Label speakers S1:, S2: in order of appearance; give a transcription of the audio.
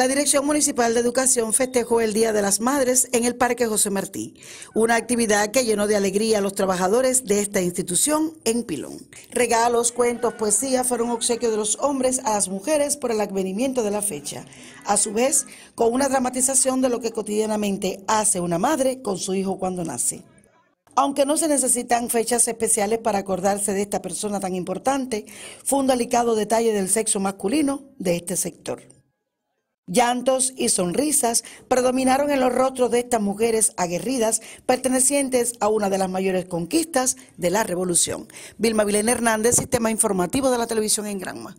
S1: La Dirección Municipal de Educación festejó el Día de las Madres en el Parque José Martí, una actividad que llenó de alegría a los trabajadores de esta institución en Pilón. Regalos, cuentos, poesía fueron obsequio de los hombres a las mujeres por el advenimiento de la fecha, a su vez con una dramatización de lo que cotidianamente hace una madre con su hijo cuando nace. Aunque no se necesitan fechas especiales para acordarse de esta persona tan importante, fue un delicado detalle del sexo masculino de este sector. Llantos y sonrisas predominaron en los rostros de estas mujeres aguerridas pertenecientes a una de las mayores conquistas de la revolución. Vilma Vilena Hernández, Sistema Informativo de la Televisión en Granma.